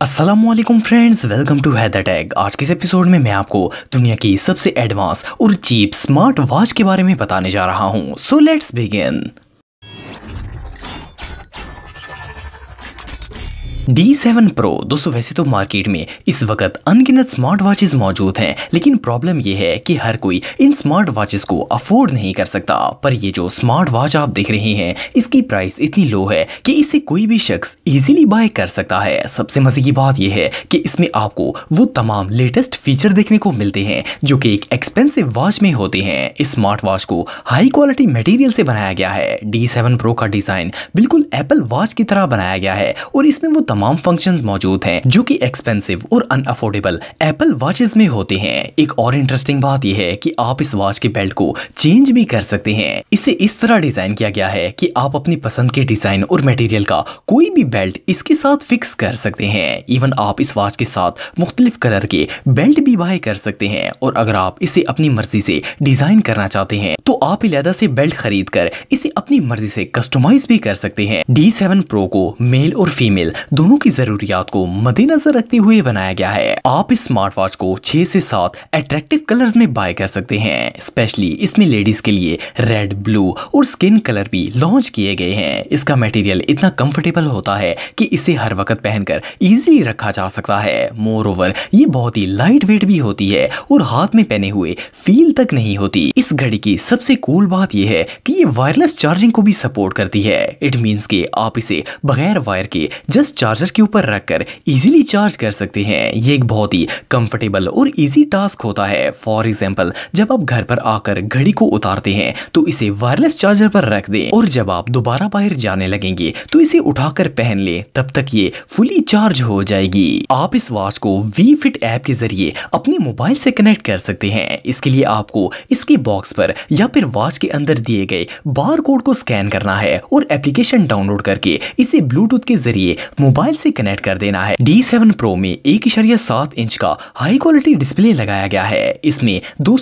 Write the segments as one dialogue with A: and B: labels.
A: Aslam friends welcome to Haider tag आज के इस एपिसोड में मैं आपको दुनिया की सबसे एडवांस और चीप स्मार्ट वॉच के बारे में बताने जा रहा हूँ so let's begin D7 Pro दोस्तों वैसे तो मार्केट में इस वक्त अनगिनत स्मार्ट वॉचेस मौजूद हैं लेकिन प्रॉब्लम यह है कि हर कोई इन स्मार्ट वॉचेस को अफोर्ड नहीं कर सकता पर ये जो स्मार्ट वॉच आप देख रहे हैं इसकी प्राइस इतनी लो है कि इसे कोई भी शख्स इजीली बाय कर सकता है सबसे मजे की बात यह है कि इसमें आपको वो तमाम लेटेस्ट फीचर देखने को मिलते हैं जो कि एक एक्सपेंसिव वॉच में होते हैं इस स्मार्ट वॉच को हाई क्वालिटी मटेरियल से बनाया गया है डी सेवन प्रो का डिजाइन बिल्कुल एप्पल वॉच की तरह बनाया गया है और इसमें वो तमाम फंक्शन मौजूद है जो की एक्सपेंसिव और अनअफोर्डेबल एप्पल वॉचेज में होते हैं एक और इंटरेस्टिंग बात यह है की आप इस वॉच के बेल्ट को चेंज भी कर सकते हैं इसे इस तरह डिजाइन किया गया है की आप अपनी पसंद के डिजाइन और मटेरियल का कोई भी बेल्ट इसके साथ फिक्स कर सकते हैं इवन आप इस वॉच के साथ मुख्तलिफ कलर के बेल्ट भी बाय कर सकते हैं और अगर आप इसे अपनी मर्जी से डिजाइन करना चाहते हैं तो आप इलादा से बेल्ट खरीद कर इसे अपनी मर्जी से कस्टमाइज भी कर सकते हैं डी सेवन प्रो को मेल और फीमेल दोनों दोनों की जरूरियात को मद्देनजर रखते हुए बनाया गया है आप इस स्मार्ट वॉच को छह से सात अट्रेक्टिव कलर में बाय कर सकते हैं स्पेशली इसमें लेडीज के लिए रेड ब्लू और स्किन कलर भी लॉन्च किए गए हैं इसका मटेरियल इतना कंफर्टेबल होता है कि इसे हर वक्त पहनकर इजीली रखा जा सकता है मोर ओवर ये बहुत ही लाइट वेट भी होती है और हाथ में पहने हुए फील तक नहीं होती इस घड़ी की सबसे कूल बात यह है कि ये वायरलेस चार्जिंग को भी सपोर्ट करती है इट मीन्स के आप इसे बगैर वायर के जस्ट चार्ज चार्जर के ऊपर रखकर इजीली चार्ज कर सकते हैं ये एक बहुत ही कंफर्टेबल और इजी टास्क होता है फॉर एग्जाम्पल जब आप घर पर आकर घड़ी को उतारते हैं तो इसे वायरलेस चार्जर पर रख दें और जब आप दोबारा बाहर जाने लगेंगे तो इसे उठाकर पहन ले तब तक ये फुली चार्ज हो जाएगी आप इस वॉच को वी फिट ऐप के जरिए अपने मोबाइल से कनेक्ट कर सकते हैं इसके लिए आपको इसके बॉक्स पर या फिर वॉच के अंदर दिए गए बार कोड को स्कैन करना है और एप्लीकेशन डाउनलोड करके इसे ब्लूटूथ के जरिए मोबाइल मोबाइल से कनेक्ट कर देना है डी सेवन प्रो में एक इशारिया सात इंच का हाई क्वालिटी डिस्प्ले लगाया गया है इसमें 280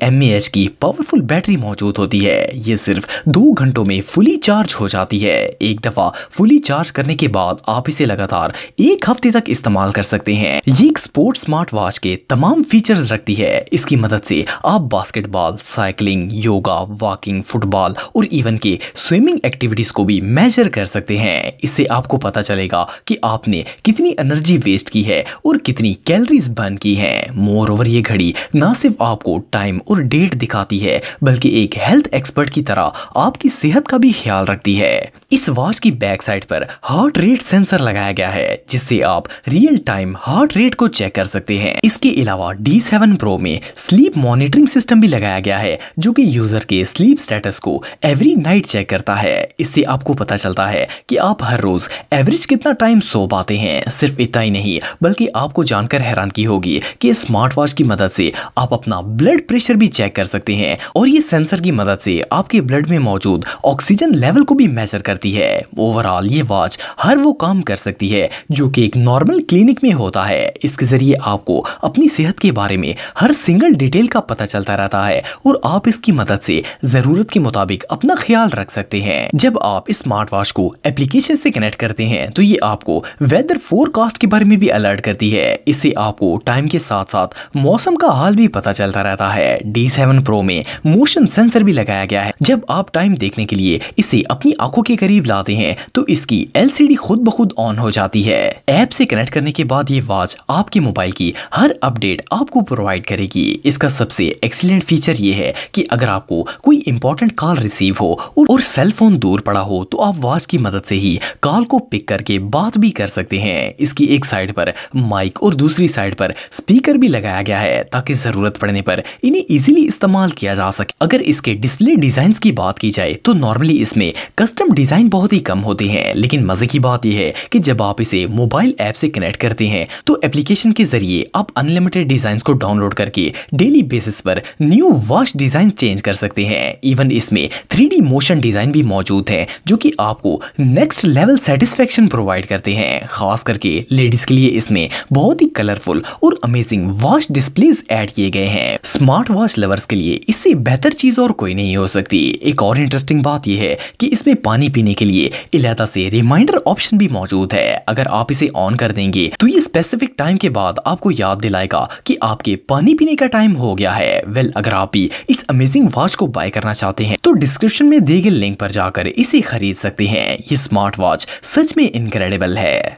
A: सौ की पावरफुल बैटरी मौजूद होती है ये सिर्फ दो घंटों में फुली चार्ज हो जाती है एक दफा फुली चार्ज करने के बाद आप इसे लगातार एक हफ्ते तक इस्तेमाल कर सकते हैं ये एक स्पोर्ट स्मार्ट वॉच के तमाम फीचर रखती है इसकी मदद से आप basketball cycling yoga walking football और इवन के स्विमिंग एक्टिविटीज को भी मेजर कर सकते हैं इससे आपको पता चलेगा कि आपने कितनी एनर्जी वेस्ट की है और कितनी कैलोरीज बर्न की है मोर ओवर ये घड़ी ना सिर्फ आपको टाइम और डेट दिखाती है बल्कि एक हेल्थ एक्सपर्ट की तरह आपकी सेहत का भी ख्याल रखती है इस वॉच की बैक साइड पर हार्ट रेट सेंसर लगाया गया है जिससे आप रियल टाइम हार्ट रेट को चेक कर सकते हैं इसके अलावा D7 Pro में स्लीप मॉनिटरिंग सिस्टम भी लगाया गया है जो कि यूजर के स्लीप स्टेटस को एवरी नाइट चेक करता है इससे आपको पता चलता है कि आप हर रोज एवरेज कितना टाइम सो पाते हैं सिर्फ इतना ही नहीं बल्कि आपको जानकर हैरान की होगी की स्मार्ट वॉच की मदद से आप अपना ब्लड प्रेशर भी चेक कर सकते हैं और ये सेंसर की मदद से आपके ब्लड में मौजूद ऑक्सीजन लेवल को भी मेजर कर करती है ओवरऑल ये वॉच हर वो काम कर सकती है जो कि एक नॉर्मल क्लिनिक में होता है इसके ज़रिए आपको अपनी सेहत के बारे में हर सिंगल डिटेल का पता चलता रहता है और आप इसकी मदद से ज़रूरत के मुताबिक अपना ख्याल रख सकते हैं जब आप स्मार्ट वॉच को एप्लीकेशन से कनेक्ट करते हैं तो ये आपको वेदर फोरकास्ट के बारे में भी अलर्ट करती है इससे आपको टाइम के साथ साथ मौसम का हाल भी पता चलता रहता है डी सेवन प्रो में मोशन सेंसर भी लगाया गया है जब आप टाइम देखने के लिए इसे अपनी आंखों के करीब लाते हैं तो इसकी एलसीडी खुद ब खुद ऑन हो जाती है ऐप से कनेक्ट करने के बाद ये वॉच आपके मोबाइल की हर अपडेट आपको प्रोवाइड करेगी इसका सबसे एक्सीलेंट फीचर ये है कि अगर आपको कोई इंपॉर्टेंट कॉल रिसीव हो और सेल फोन दूर पड़ा हो तो आप वॉच की मदद से ही कॉल को पिक करके बात भी कर सकते हैं इसकी एक साइड पर माइक और दूसरी साइड पर स्पीकर भी लगाया गया है ताकि जरूरत पड़ने पर इन्हें इजीली इस्तेमाल किया जा सके अगर इसके डिस्प्ले डिजाइन की बात की जाए तो नॉर्मली इसमें कस्टम डिजाइन लाइन बहुत ही कम होती है लेकिन मजे की बात यह है कि जब आप इसे मोबाइल ऐप से कनेक्ट करते हैं तो एप्लीकेशन के जरिए आप अनलिमिटेड डिजाइन को डाउनलोड करके डेली बेसिस पर न्यू वॉश डिजाइन चेंज कर सकते हैं इवन इसमें थ्री मोशन डिजाइन भी मौजूद है जो कि आपको नेक्स्ट लेवल सेटिस्फेक्शन प्रोवाइड करते हैं खास करके लेडीज के लिए इसमें बहुत ही कलरफुल और अमेजिंग वॉश डिस्प्लेज ऐड किए गए हैं स्मार्ट वॉच लवर्स के लिए इससे बेहतर चीज और कोई नहीं हो सकती एक और इंटरेस्टिंग बात यह है कि इसमें पानी पीने करने के लिए इलादा से रिमाइंडर ऑप्शन भी मौजूद है अगर आप इसे ऑन कर देंगे तो ये स्पेसिफिक टाइम के बाद आपको याद दिलाएगा कि आपके पानी पीने का टाइम हो गया है वेल well, अगर आप भी इस अमेजिंग वॉच को बाय करना चाहते हैं तो डिस्क्रिप्शन में दिए गए लिंक पर जाकर इसे खरीद सकते हैं ये स्मार्ट वॉच सच में इनक्रेडिबल है